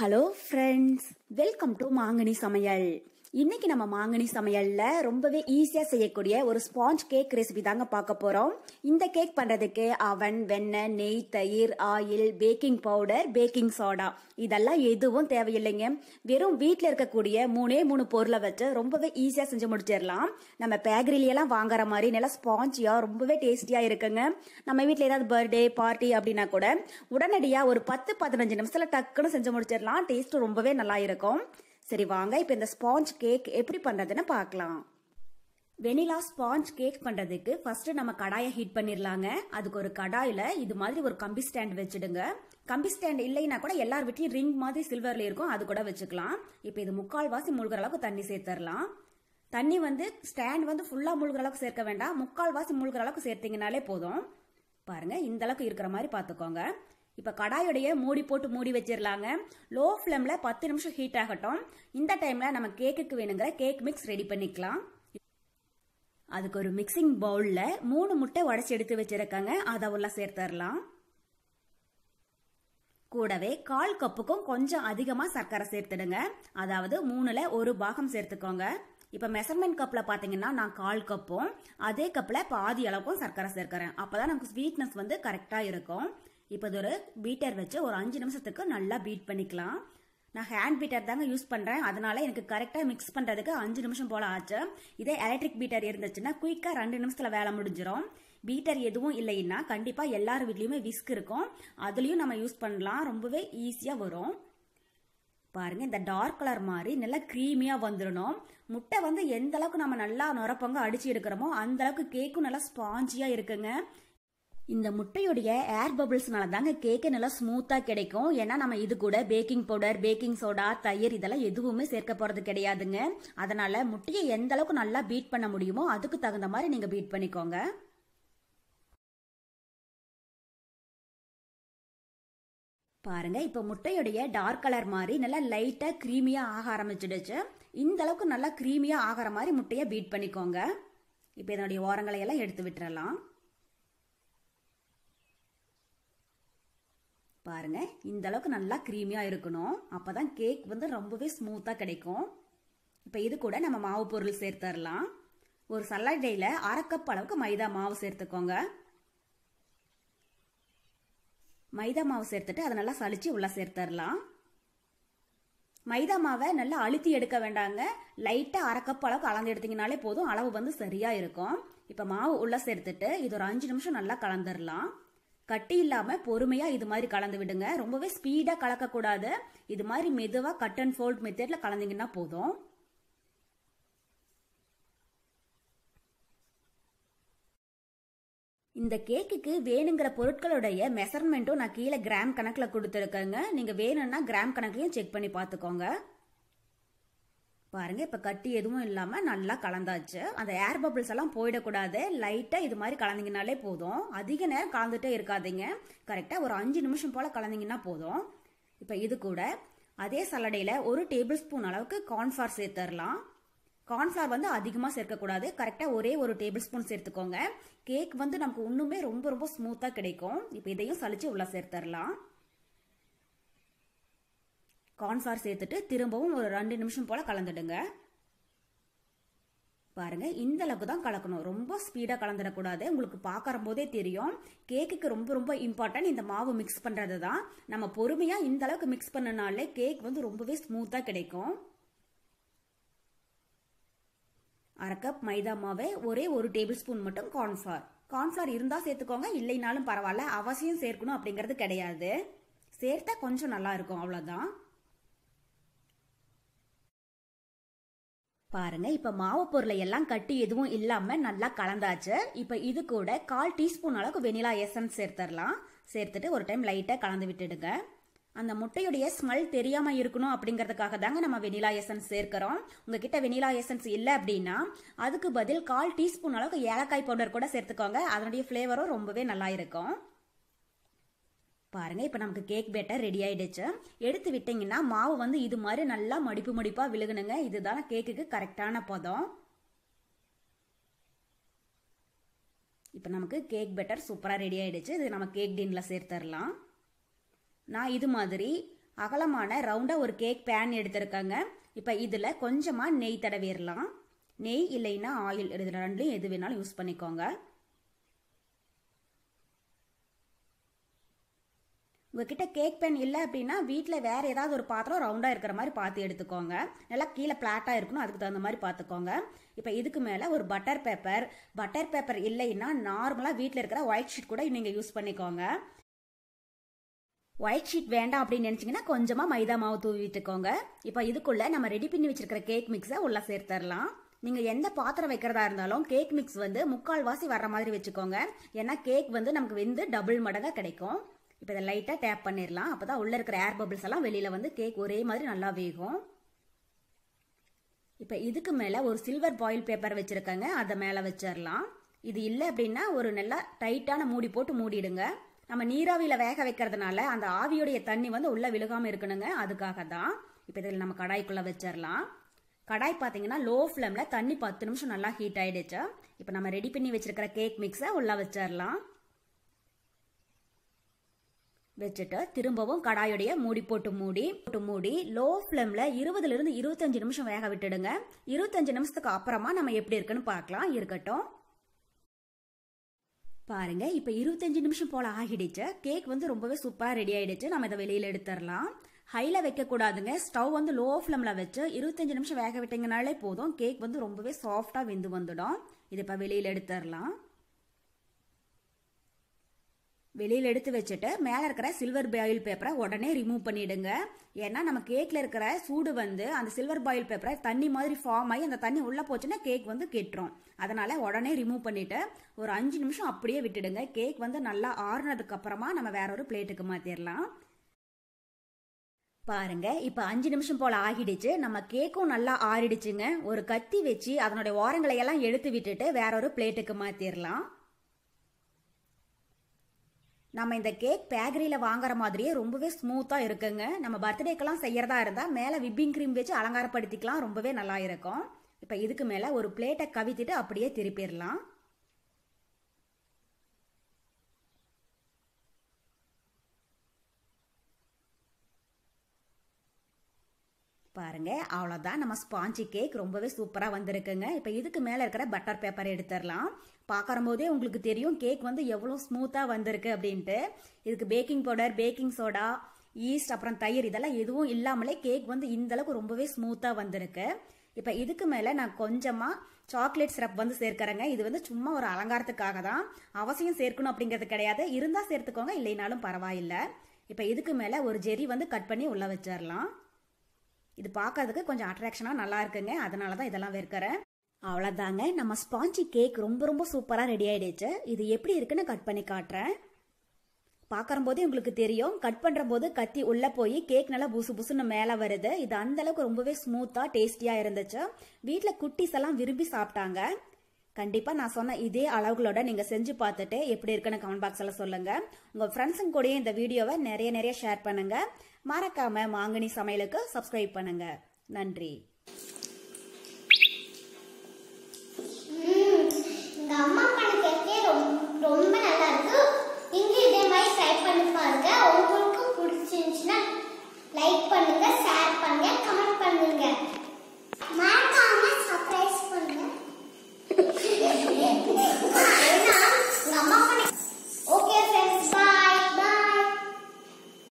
hello friends welcome to மாங்கனி சமையல் இன்னைக்கு நம்ம மாங்கனி சமையலில் ரொம்பவே ஈஸியாக செய்யக்கூடிய ஒரு ஸ்பாஞ்ச் கேக் ரெசிபி தாங்க பார்க்க போகிறோம் இந்த கேக் பண்ணுறதுக்கு அவன் வெண்ணெய் நெய் தயிர் oil baking powder baking soda இதெல்லாம் எதுவும் தேவையில்லைங்க வெறும் வீட்டில் இருக்கக்கூடிய மூணே மூணு பொருளை வச்சு ரொம்பவே ஈஸியாக செஞ்சு முடிச்சிடலாம் நம்ம பேக்கரிலையெல்லாம் வாங்குற மாதிரி நல்லா ஸ்பாஞ்சியாக ரொம்பவே டேஸ்டியா இருக்குங்க நம்ம வீட்டில் ஏதாவது பர்த்டே பார்ட்டி அப்படின்னா கூட உடனடியாக ஒரு பத்து பதினஞ்சு நிமிஷத்தில் டக்குன்னு செஞ்சு முடிச்சிடலாம் டேஸ்ட் ரொம்பவே நல்லா இருக்கும் சரி வாங்க இப்போ இந்த ஸ்பாஞ்ச் கேக் எப்படி பண்ணுறதுன்னு பார்க்கலாம் வெனிலா ஸ்பாஞ்ச் கேக் பண்ணுறதுக்கு ஃபர்ஸ்ட் நம்ம கடாயை ஹீட் பண்ணிடலாங்க அதுக்கு ஒரு கடாயில் இது மாதிரி ஒரு கம்பி ஸ்டாண்ட் வச்சிடுங்க கம்பி ஸ்டாண்ட் இல்லைனா கூட எல்லார் வீட்லையும் ரிங் மாதிரி சில்வர்ல இருக்கும் அது கூட வச்சுக்கலாம் இப்போ இது முக்கால்வாசி முழுகிற அளவுக்கு தண்ணி சேர்த்துடலாம் தண்ணி வந்து ஸ்டாண்ட் வந்து ஃபுல்லாக மூழ்கிற அளவுக்கு சேர்க்க வேண்டாம் வாசி முழுகிற அளவுக்கு சேர்த்தீங்கனாலே போதும் பாருங்க இந்த அளவுக்கு இருக்கிற மாதிரி பார்த்துக்கோங்க இப்போ கடாயுடைய மூடி போட்டு மூடி வச்சிடலாங்க லோ ஃப்ளேமில் பத்து நிமிஷம் ஹீட் ஆகட்டும் இந்த டைமில் நம்ம கேக்குக்கு வேணுங்கிற கேக் மிக்ஸ் ரெடி பண்ணிக்கலாம் அதுக்கு ஒரு மிக்சிங் பவுலில் மூணு முட்டை உடச்சி எடுத்து வச்சிருக்காங்க அதை உள்ள சேர்த்துடலாம் கூடவே கால் கப்புக்கும் கொஞ்சம் அதிகமாக சர்க்கரை சேர்த்துடுங்க அதாவது மூணுல ஒரு பாகம் சேர்த்துக்கோங்க இப்போ மெசர்மெண்ட் கப்பில் பாத்தீங்கன்னா நான் கால் கப்பும் அதே கப்பில் பாதி அளவுக்கும் சர்க்கரை சேர்க்கிறேன் அப்போ தான் நமக்கு ஸ்வீட்னஸ் வந்து கரெக்டாக இருக்கும் இப்போ இது ஒரு பீட்டர் வச்சு ஒரு அஞ்சு நிமிஷத்துக்கு நல்லா பீட் பண்ணிக்கலாம் நான் ஹேண்ட் பீட்டர் தாங்க யூஸ் பண்ணுறேன் அதனால எனக்கு கரெக்டாக மிக்ஸ் பண்ணுறதுக்கு அஞ்சு நிமிஷம் போல் ஆச்சு இதே எலக்ட்ரிக் பீட்டர் இருந்துச்சுன்னா குயிக்காக ரெண்டு நிமிஷத்தில் வேலை முடிஞ்சிடும் பீட்டர் எதுவும் இல்லைன்னா கண்டிப்பாக எல்லார் வீட்லேயுமே விஸ்க் இருக்கும் அதுலேயும் நம்ம யூஸ் பண்ணலாம் ரொம்பவே ஈஸியாக வரும் பாருங்க இந்த டார்க் கலர் மாதிரி நல்லா க்ரீமியாக வந்துடணும் முட்டை வந்து எந்த அளவுக்கு நம்ம நல்லா நுரப்பங்க அடிச்சு எடுக்கிறோமோ அந்த அளவுக்கு கேக்கும் நல்லா ஸ்பாஞ்சியாக இருக்குங்க இந்த முட்டையுடைய ஏர் பபிள்ஸ்னால தாங்க கேக்கு நல்லா ஸ்மூத்தா கிடைக்கும் ஏன்னா நம்ம இது கூட பேக்கிங் பவுடர் பேக்கிங் சோடா தயிர் இதெல்லாம் எதுவுமே சேர்க்க போறது கிடையாதுங்க அதனால முட்டையை எந்த அளவுக்கு நல்லா பீட் பண்ண முடியுமோ அதுக்கு தகுந்த மாதிரி நீங்க பீட் பண்ணிக்கோங்க பாருங்க இப்போ முட்டையுடைய டார்க் கலர் மாதிரி நல்லா லைட்டா கிரீமியா ஆக ஆரம்பிச்சிடுச்சு இந்த அளவுக்கு நல்லா கிரீமியா ஆகிற மாதிரி முட்டையை பீட் பண்ணிக்கோங்க இப்போ இதனுடைய ஓரங்களை எல்லாம் எடுத்து விட்டுறலாம் பாருங்க இந்த அளவுக்கு நல்லா கிரீமியா இருக்கணும் அப்பதான் கேக் வந்து ரொம்பவே ஸ்மூத்தா கிடைக்கும் இப்போ இது கூட நம்ம மாவு பொருள் சேர்த்துடலாம் ஒரு சல்லாடையில் அரை கப் அளவுக்கு மைதா மாவு சேர்த்துக்கோங்க மைதா மாவு சேர்த்துட்டு அதை நல்லா சளிச்சு உள்ளே சேர்த்துடலாம் மைதா மாவை நல்லா அழுத்தி எடுக்க வேண்டாங்க லைட்டாக அரை கப் அளவுக்கு கலந்து எடுத்தீங்கனாலே போதும் அளவு வந்து சரியாக இருக்கும் இப்போ மாவு உள்ளே சேர்த்துட்டு இது ஒரு அஞ்சு நிமிஷம் நல்லா கலந்துடலாம் கட்டி இல்லாம பொறுமையா இது மாதிரி கலந்து விடுங்க ரொம்பவே ஸ்பீடா கலக்க கூடாது இது மாதிரி மெதுவா கட் அண்ட் ஃபோல்ட் மெத்தட்ல கலந்தீங்கன்னா போதும் இந்த கேக்குக்கு வேணுங்கிற பொருட்களுடைய மெசர்மெண்ட்டும் நான் கீழே கிராம் கணக்கில் கொடுத்துருக்கேங்க நீங்கள் வேணும்னா கிராம் கணக்கையும் செக் பண்ணி பார்த்துக்கோங்க பாருங்க இப்போ கட்டி எதுவும் இல்லாமல் நல்லா கலந்தாச்சு அந்த ஏர் பபிள்ஸ் எல்லாம் போயிடக்கூடாது லைட்டாக இது மாதிரி கலந்தீங்கனாலே போதும் அதிக நேரம் கலந்துட்டே இருக்காதீங்க கரெக்டாக ஒரு அஞ்சு நிமிஷம் போல் கலந்தீங்கன்னா போதும் இப்போ இது கூட அதே சலடையில் ஒரு டேபிள் ஸ்பூன் அளவுக்கு கார்ன்ஃப்ளார் சேர்த்துடலாம் கார்ன்ஃப்ளார் வந்து அதிகமாக சேர்க்கக்கூடாது கரெக்டாக ஒரே ஒரு டேபிள் ஸ்பூன் சேர்த்துக்கோங்க கேக் வந்து நமக்கு இன்னுமே ரொம்ப ரொம்ப ஸ்மூத்தாக கிடைக்கும் இப்போ இதையும் சளிச்சு உள்ளே சேர்த்துடலாம் கார்ன்ஃபார் சேர்த்துட்டு திரும்பவும் ஒரு ரெண்டு நிமிஷம் போல் கலந்துடுங்க பாருங்க இந்த அளவுக்கு தான் கலக்கணும் ரொம்ப ஸ்பீடாக கலந்துடக்கூடாது உங்களுக்கு பார்க்கற போதே தெரியும் கேக்குக்கு ரொம்ப ரொம்ப இம்பார்ட்டன்ட் இந்த மாவு மிக்ஸ் பண்ணுறது தான் நம்ம பொறுமையாக இந்த அளவுக்கு மிக்ஸ் பண்ணனாலே கேக் வந்து ரொம்பவே ஸ்மூத்தாக கிடைக்கும் அரை கப் மைதா மாவை ஒரே ஒரு டேபிள் ஸ்பூன் மட்டும் கார்ன்ஃப்ளார் கார்ன்ஃப்ளார் இருந்தால் சேர்த்துக்கோங்க இல்லைனாலும் பரவாயில்ல அவசியம் சேர்க்கணும் அப்படிங்கிறது கிடையாது சேர்த்தா கொஞ்சம் நல்லா இருக்கும் அவ்வளோதான் பாருங்க இப்ப மாவு பொருளை எல்லாம் கட்டி எதுவும் இல்லாம நல்லா கலந்தாச்சு இப்ப இது கூட கால் டீஸ்பூன் அளவுக்கு வெனிலா எசன்ஸ் சேர்த்துடலாம் சேர்த்துட்டு ஒரு டைம் லைட்டா கலந்து விட்டுடுங்க அந்த முட்டையுடைய ஸ்மெல் தெரியாம இருக்கணும் அப்படிங்கறதுக்காக தாங்க நம்ம வெனிலா எசன்ஸ் சேர்க்கிறோம் உங்ககிட்ட வெனிலா எசன்ஸ் இல்லை அப்படின்னா அதுக்கு பதில் கால் டீஸ்பூன் அளவுக்கு ஏலக்காய் பவுடர் கூட சேர்த்துக்கோங்க அதனுடைய பிளேவரும் ரொம்பவே நல்லா இருக்கும் பாருங்கள் இப்போ நமக்கு கேக் பேட்டர் ரெடி ஆகிடுச்சு எடுத்து விட்டிங்கன்னா மாவு வந்து இது மாதிரி நல்லா மடிப்பு மடிப்பாக விழுகணுங்க இதுதான் கேக்குக்கு கரெக்டான பதம் இப்போ நமக்கு கேக் பேட்டர் சூப்பராக ரெடி ஆகிடுச்சு இது நம்ம கேக் டின்னில் சேர்த்துடலாம் நான் இது மாதிரி அகலமான ரவுண்டாக ஒரு கேக் பேன் எடுத்திருக்கேங்க இப்போ இதில் கொஞ்சமாக நெய் தடவிடலாம் நெய் இல்லைன்னா ஆயில் இது ரெண்டுலையும் எது வேணாலும் யூஸ் பண்ணிக்கோங்க உங்ககிட்ட கேக் பேன் இல்லை அப்படின்னா வீட்டில் வேறு ஏதாவது ஒரு பாத்திரம் ரவுண்டாக இருக்கிற மாதிரி பார்த்து எடுத்துக்கோங்க நல்லா கீழே பிளாட்டாக இருக்கணும் அதுக்கு தகுந்த மாதிரி பார்த்துக்கோங்க இப்போ இதுக்கு மேலே ஒரு பட்டர் பேப்பர் பட்டர் பேப்பர் இல்லைன்னா நார்மலாக வீட்டில் இருக்கிற ஒயிட் ஷீட் கூட நீங்கள் யூஸ் பண்ணிக்கோங்க ஒயிட் ஷீட் வேண்டாம் அப்படின்னு நினச்சிங்கன்னா கொஞ்சமாக மைதா மாவு தூவி விட்டுக்கோங்க இப்போ இதுக்குள்ளே நம்ம ரெடி பண்ணி வச்சிருக்கிற கேக் மிக்ஸை உள்ளே சேர்த்துடலாம் நீங்கள் எந்த பாத்திரம் வைக்கிறதா இருந்தாலும் கேக் மிக்ஸ் வந்து முக்கால்வாசி வர்ற மாதிரி வச்சுக்கோங்க ஏன்னா கேக் வந்து நமக்கு வெந்து டபுள் மடங்காக கிடைக்கும் இப்போ இதை லைட்டாக டேப் பண்ணிடலாம் அப்போ தான் உள்ளே இருக்கிற ஏர் பபிள்ஸ் எல்லாம் வெளியில் வந்து கேக் ஒரே மாதிரி நல்லா வேகும் இப்போ இதுக்கு மேலே ஒரு சில்வர் பாயில் பேப்பர் வச்சுருக்கேங்க அதை மேலே வச்சிடலாம் இது இல்லை அப்படின்னா ஒரு நல்லா டைட்டான மூடி போட்டு மூடிடுங்க நம்ம நீராவியில் வேக வைக்கிறதுனால அந்த ஆவியுடைய தண்ணி வந்து உள்ளே விழுகாமல் இருக்கணுங்க அதுக்காக தான் இப்போ இதில் நம்ம கடாய்க்குள்ளே வச்சிடலாம் கடாய் பார்த்தீங்கன்னா லோ ஃப்ளேமில் தண்ணி பத்து நிமிஷம் நல்லா ஹீட் ஆகிடுச்சு இப்போ நம்ம ரெடி பண்ணி வச்சிருக்கிற கேக் மிக்ஸை உள்ளே வச்சிடலாம் வச்சுட்டு திரும்பவும் கடாயுடைய மூடி போட்டு மூடி போட்டு மூடி லோ ஃப்ளேமில் இருபதுலேருந்து இருபத்தஞ்சு நிமிஷம் வேக விட்டுடுங்க இருபத்தஞ்சு நிமிஷத்துக்கு அப்புறமா நம்ம எப்படி இருக்குன்னு பார்க்கலாம் இருக்கட்டும் பாருங்க இப்போ இருபத்தஞ்சு நிமிஷம் போல் ஆகிடுச்சு கேக் வந்து ரொம்பவே சூப்பராக ரெடி ஆகிடுச்சு நம்ம இதை வெளியில் எடுத்துடலாம் ஹையில் வைக்கக்கூடாதுங்க ஸ்டவ் வந்து லோ ஃப்ளேமில் வச்சு இருபத்தஞ்சு நிமிஷம் வேக விட்டீங்கனாலே போதும் கேக் வந்து ரொம்பவே சாஃப்டா வெந்து வந்துடும் இது இப்போ வெளியில் எடுத்துடலாம் வெளியில் எடுத்து வச்சுட்டு மேலே இருக்கிற சில்வர் பாயில் பேப்பரை உடனே ரிமூவ் பண்ணிடுங்க ஏன்னா நம்ம கேக்கில் இருக்கிற சூடு வந்து அந்த சில்வர் பாயில் பேப்பரை தண்ணி மாதிரி ஃபார்ம் ஆகி அந்த தண்ணி உள்ளே போச்சுன்னா கேக் வந்து கெட்டுரும் அதனால் உடனே ரிமூவ் பண்ணிவிட்டு ஒரு அஞ்சு நிமிஷம் அப்படியே விட்டுடுங்க கேக் வந்து நல்லா ஆறுனதுக்கு அப்புறமா நம்ம வேற ஒரு பிளேட்டுக்கு மாற்றிடலாம் பாருங்க இப்போ அஞ்சு நிமிஷம் போல் ஆகிடுச்சு நம்ம கேக்கும் நல்லா ஆறிடுச்சுங்க ஒரு கத்தி வச்சு அதனுடைய ஓரங்களை எல்லாம் எடுத்து விட்டுட்டு வேற ஒரு பிளேட்டுக்கு மாற்றிடலாம் நம்ம இந்த கேக் பேக்கரியில் வாங்குற மாதிரியே ரொம்பவே ஸ்மூத்தாக இருக்குங்க நம்ம பர்த்டேக்கெல்லாம் செய்யறதா இருந்தால் மேலே விப்பிங் க்ரீம் வச்சு அலங்காரப்படுத்திக்கலாம் ரொம்பவே நல்லா இருக்கும் இப்போ இதுக்கு மேலே ஒரு பிளேட்டை கவித்திட்டு அப்படியே திருப்பிடலாம் பாருங்க அவ்வளோதான் நம்ம ஸ்பாஞ்சி கேக் ரொம்பவே சூப்பராக வந்திருக்குங்க இப்போ இதுக்கு மேலே இருக்கிற பட்டர் பேப்பர் எடுத்துடலாம் பார்க்கறம்போதே போதே உங்களுக்கு தெரியும் கேக் வந்து எவ்வளோ ஸ்மூத்தாக வந்திருக்கு அப்படின்ட்டு இதுக்கு baking powder baking soda yeast அப்புறம் தயிர் இதெல்லாம் எதுவும் இல்லாமலே கேக் வந்து இந்த அளவுக்கு ரொம்பவே ஸ்மூத்தாக வந்திருக்கு இப்போ இதுக்கு மேலே நான் கொஞ்சமாக சாக்லேட் சிரப் வந்து சேர்க்கிறேங்க இது வந்து சும்மா ஒரு அலங்காரத்துக்காக தான் அவசியம் சேர்க்கணும் அப்படிங்கிறது கிடையாது இருந்தால் சேர்த்துக்கோங்க இல்லைனாலும் பரவாயில்லை இப்போ இதுக்கு மேலே ஒரு ஜெரி வந்து கட் பண்ணி உள்ளே வச்சிடலாம் இது பார்க்கறதுக்கு கொஞ்சம் அட்ராக்ஷனாக நல்லா இருக்குங்க அதனால தான் இதெல்லாம் வெறுக்கிறேன் அவ்வளோதாங்க நம்ம ஸ்பாஞ்சி கேக் ரொம்ப ரொம்ப சூப்பராக ரெடி ஆகிடுச்சு இது எப்படி இருக்குன்னு கட் பண்ணி காட்டுறேன் பார்க்குறம்போதே உங்களுக்கு தெரியும் கட் பண்ணுற போது கத்தி உள்ளே போய் கேக் நல்லா புசு புசுன்னு மேலே வருது இது அந்தளவுக்கு ரொம்பவே ஸ்மூத்தாக டேஸ்டியாக இருந்துச்சு வீட்டில் குட்டீஸ் எல்லாம் விரும்பி சாப்பிட்டாங்க கண்டிப்பாக நான் சொன்ன இதே அளவுகளோட நீங்கள் செஞ்சு பார்த்துட்டு எப்படி இருக்குன்னு கமெண்ட் பாக்ஸில் சொல்லுங்கள் உங்கள் ஃப்ரெண்ட்ஸுங்க கூடயும் இந்த வீடியோவை நிறைய நிறைய ஷேர் பண்ணுங்கள் மறக்காமல் மாங்கனி சமையலுக்கு சப்ஸ்கிரைப் பண்ணுங்கள் நன்றி ரொம்ப நல்லா இருக்கு இதே மாதிரி ட்ரை பண்ணி பாருங்க